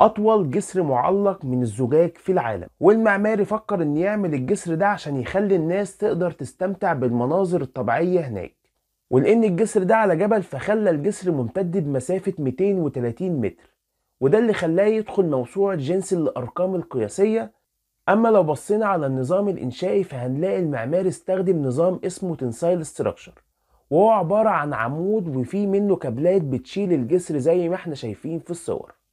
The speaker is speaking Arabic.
اطول جسر معلق من الزجاج في العالم والمعماري فكر ان يعمل الجسر ده عشان يخلي الناس تقدر تستمتع بالمناظر الطبيعيه هناك ولان الجسر ده على جبل فخلى الجسر ممتد بمسافه 230 متر وده اللي خلاه يدخل موسوعه جنس الارقام القياسيه اما لو بصينا على النظام الانشائي فهنلاقي المعماري استخدم نظام اسمه تنسايل ستراكشر وهو عباره عن عمود وفيه منه كابلات بتشيل الجسر زي ما احنا شايفين في الصور